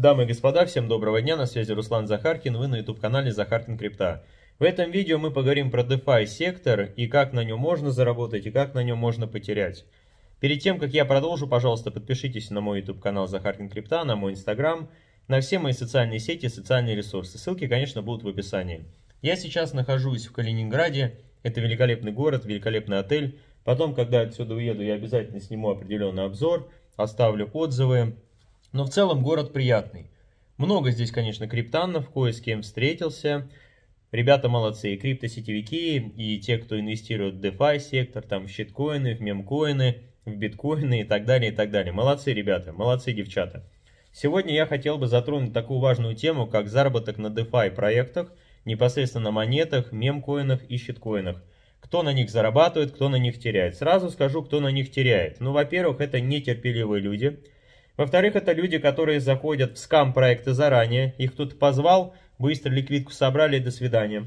Дамы и господа, всем доброго дня, на связи Руслан Захаркин, вы на YouTube-канале Захаркин Крипта. В этом видео мы поговорим про DeFi сектор и как на нем можно заработать и как на нем можно потерять. Перед тем, как я продолжу, пожалуйста, подпишитесь на мой YouTube-канал Захаркин Крипта, на мой Instagram, на все мои социальные сети и социальные ресурсы. Ссылки, конечно, будут в описании. Я сейчас нахожусь в Калининграде, это великолепный город, великолепный отель. Потом, когда отсюда уеду, я обязательно сниму определенный обзор, оставлю отзывы, но в целом город приятный. Много здесь, конечно, криптанов, кое с кем встретился. Ребята молодцы, и криптосетевики, и те, кто инвестирует в DeFi сектор, там в щиткоины, в мемкоины, в биткоины и так далее, и так далее. Молодцы, ребята, молодцы, девчата. Сегодня я хотел бы затронуть такую важную тему, как заработок на DeFi проектах, непосредственно на монетах, мемкоинах и щиткоинах. Кто на них зарабатывает, кто на них теряет. Сразу скажу, кто на них теряет. Ну, во-первых, это нетерпеливые люди – во-вторых, это люди, которые заходят в скам-проекты заранее, их кто-то позвал, быстро ликвидку собрали и до свидания.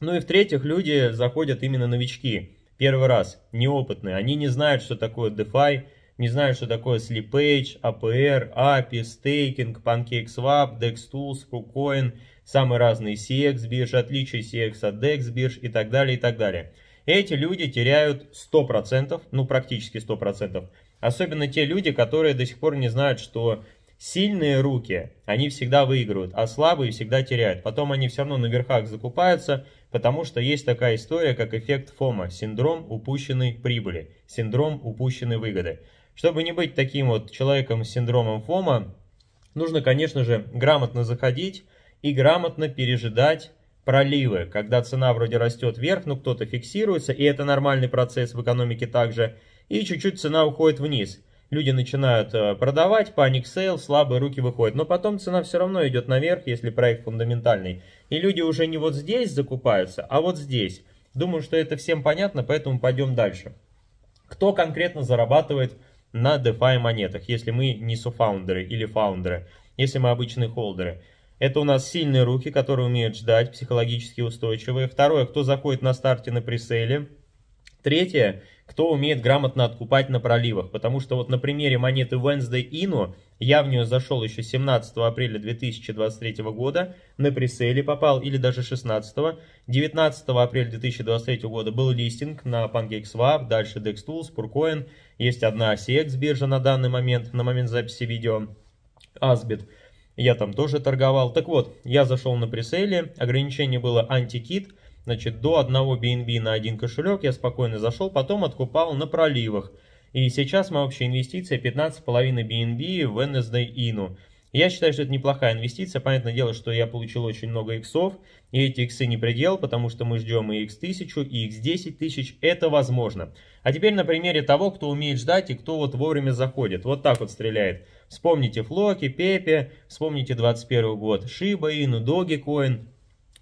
Ну и в-третьих, люди заходят именно новички, первый раз, неопытные, они не знают, что такое DeFi, не знают, что такое Sleepage, APR, API, staking PancakeSwap, DexTools, KuCoin, самые разные CX бирж отличие CX от DEX бирж и так далее, и так далее. Эти люди теряют 100%, ну практически 100%. Особенно те люди, которые до сих пор не знают, что сильные руки, они всегда выигрывают, а слабые всегда теряют. Потом они все равно на верхах закупаются, потому что есть такая история, как эффект ФОМа, синдром упущенной прибыли, синдром упущенной выгоды. Чтобы не быть таким вот человеком с синдромом ФОМа, нужно, конечно же, грамотно заходить и грамотно пережидать проливы, когда цена вроде растет вверх, но кто-то фиксируется, и это нормальный процесс в экономике также – и чуть-чуть цена уходит вниз. Люди начинают э, продавать, паник сейл, слабые руки выходят. Но потом цена все равно идет наверх, если проект фундаментальный. И люди уже не вот здесь закупаются, а вот здесь. Думаю, что это всем понятно, поэтому пойдем дальше. Кто конкретно зарабатывает на DeFi монетах, если мы не софаундеры или фаундеры, если мы обычные холдеры? Это у нас сильные руки, которые умеют ждать, психологически устойчивые. Второе, кто заходит на старте на пресейле. Третье, кто умеет грамотно откупать на проливах. Потому что вот на примере монеты Wednesday Inu, я в нее зашел еще 17 апреля 2023 года, на пресейле попал, или даже 16. 19 апреля 2023 года был листинг на PancakeSwap, дальше DexTools, PurCoin, есть одна CX биржа на данный момент, на момент записи видео, Asbit. Я там тоже торговал. Так вот, я зашел на пресейле, ограничение было антикит, Значит, до одного BNB на один кошелек я спокойно зашел, потом откупал на проливах. И сейчас моя общая инвестиция 15,5 BNB в NSD INU. Я считаю, что это неплохая инвестиция. Понятное дело, что я получил очень много иксов, и эти иксы не предел, потому что мы ждем и x1000, и x10000. Это возможно. А теперь на примере того, кто умеет ждать и кто вот вовремя заходит. Вот так вот стреляет. Вспомните Флоки, Пепе, вспомните 21 год, Шиба Ину, Доги Коин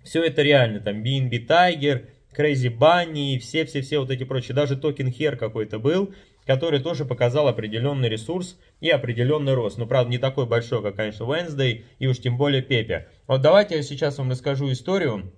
все это реально, там BNB Tiger, Crazy Bunny и все-все-все вот эти прочие, даже токен Хер какой-то был, который тоже показал определенный ресурс и определенный рост. Но, ну, правда, не такой большой, как, конечно, Wednesday и уж тем более Пепе. Вот давайте я сейчас вам расскажу историю,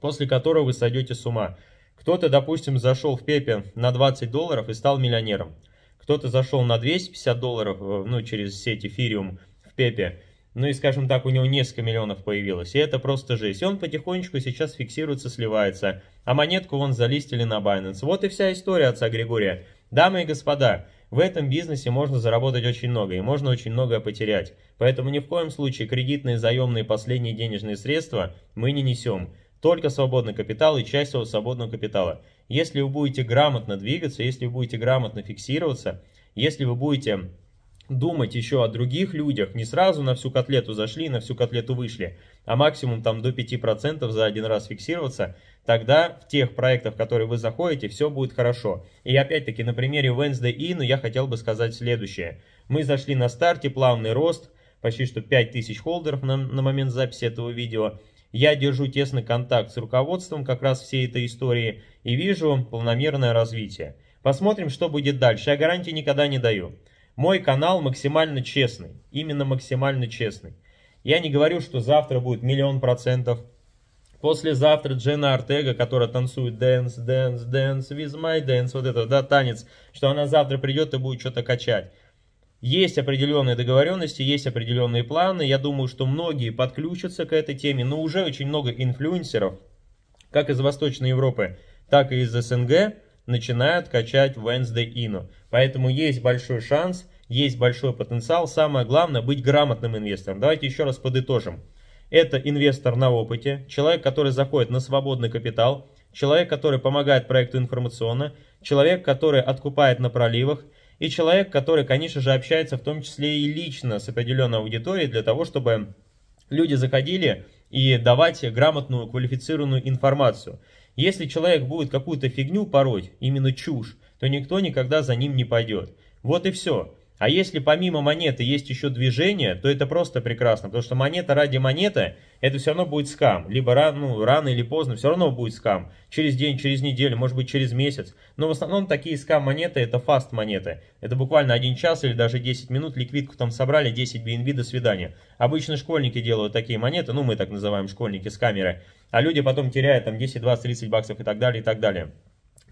после которой вы сойдете с ума. Кто-то, допустим, зашел в Пепе на 20 долларов и стал миллионером. Кто-то зашел на 250 долларов, э, ну, через сеть Эфириум в Пепе ну и, скажем так, у него несколько миллионов появилось, и это просто жесть. И он потихонечку сейчас фиксируется, сливается, а монетку вон залистили на Binance. Вот и вся история отца Григория. Дамы и господа, в этом бизнесе можно заработать очень много и можно очень многое потерять. Поэтому ни в коем случае кредитные, заемные, последние денежные средства мы не несем. Только свободный капитал и часть своего свободного капитала. Если вы будете грамотно двигаться, если вы будете грамотно фиксироваться, если вы будете думать еще о других людях, не сразу на всю котлету зашли, и на всю котлету вышли, а максимум там до 5% за один раз фиксироваться, тогда в тех проектах, в которые вы заходите, все будет хорошо. И опять-таки на примере Wednesday но я хотел бы сказать следующее. Мы зашли на старте, плавный рост, почти что 5000 холдеров на, на момент записи этого видео. Я держу тесный контакт с руководством как раз всей этой истории и вижу планомерное развитие. Посмотрим, что будет дальше. Я гарантии никогда не даю. Мой канал максимально честный, именно максимально честный. Я не говорю, что завтра будет миллион процентов, Послезавтра Джена Артега, которая танцует «Dance, dance, dance, with my dance», вот это, да, танец, что она завтра придет и будет что-то качать. Есть определенные договоренности, есть определенные планы. Я думаю, что многие подключатся к этой теме, но уже очень много инфлюенсеров, как из Восточной Европы, так и из СНГ, начинают качать Wednesday Inu. Поэтому есть большой шанс, есть большой потенциал. Самое главное быть грамотным инвестором. Давайте еще раз подытожим. Это инвестор на опыте, человек, который заходит на свободный капитал, человек, который помогает проекту информационно, человек, который откупает на проливах, и человек, который, конечно же, общается в том числе и лично с определенной аудиторией для того, чтобы люди заходили и давать грамотную, квалифицированную информацию. Если человек будет какую-то фигню пороть, именно чушь, то никто никогда за ним не пойдет. Вот и все. А если помимо монеты есть еще движение, то это просто прекрасно, потому что монета ради монеты, это все равно будет скам. Либо рано, ну, рано или поздно все равно будет скам. Через день, через неделю, может быть через месяц. Но в основном такие скам-монеты это фаст-монеты. Это буквально 1 час или даже 10 минут, ликвидку там собрали, 10 BNB, до свидания. Обычно школьники делают такие монеты, ну мы так называем школьники с камеры. А люди потом теряют там 10, 20, 30 баксов и так далее, и так далее.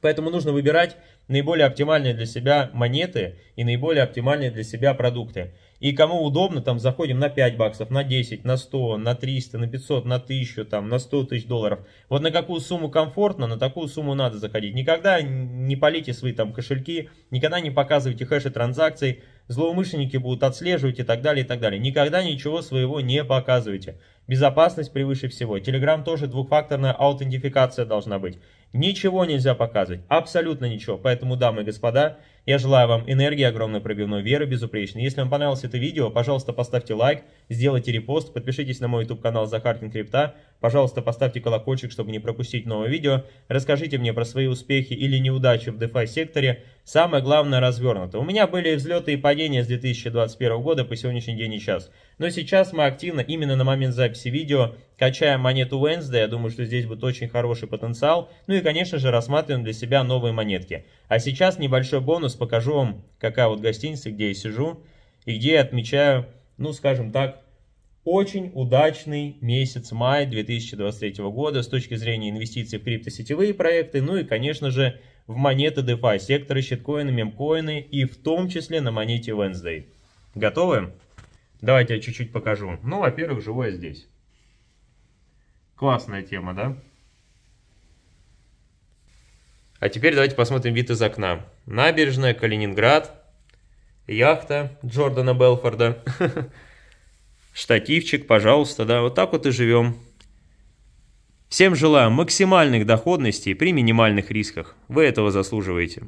Поэтому нужно выбирать наиболее оптимальные для себя монеты и наиболее оптимальные для себя продукты. И кому удобно, там заходим на 5 баксов, на 10, на 100, на 300, на 500, на 1000, там, на 100 тысяч долларов. Вот на какую сумму комфортно, на такую сумму надо заходить. Никогда не полите свои там кошельки, никогда не показывайте хэши транзакций, злоумышленники будут отслеживать и так далее, и так далее. Никогда ничего своего не показывайте. Безопасность превыше всего. Телеграм тоже двухфакторная аутентификация должна быть. Ничего нельзя показывать, абсолютно ничего. Поэтому, дамы и господа, я желаю вам энергии, огромной пробивной веры, безупречной. Если вам понравилось это видео, пожалуйста, поставьте лайк, сделайте репост, подпишитесь на мой YouTube-канал Захаркин Крипта. Пожалуйста, поставьте колокольчик, чтобы не пропустить новое видео. Расскажите мне про свои успехи или неудачи в DeFi секторе. Самое главное, развернуто. У меня были взлеты и падения с 2021 года по сегодняшний день и час. Но сейчас мы активно, именно на момент записи видео, качая монету Wednesday, я думаю, что здесь будет очень хороший потенциал. Ну и, конечно же, рассматриваем для себя новые монетки. А сейчас небольшой бонус, покажу вам, какая вот гостиница, где я сижу и где я отмечаю, ну, скажем так, очень удачный месяц май 2023 года с точки зрения инвестиций в криптосетевые проекты, ну и, конечно же, в монеты DeFi секторы щиткоины, мемкоины и в том числе на монете Wednesday. Готовы? Давайте я чуть-чуть покажу. Ну, во-первых, живу здесь. Классная тема, да? А теперь давайте посмотрим вид из окна. Набережная, Калининград, яхта Джордана Белфорда, штативчик, пожалуйста, да, вот так вот и живем. Всем желаю максимальных доходностей при минимальных рисках. Вы этого заслуживаете.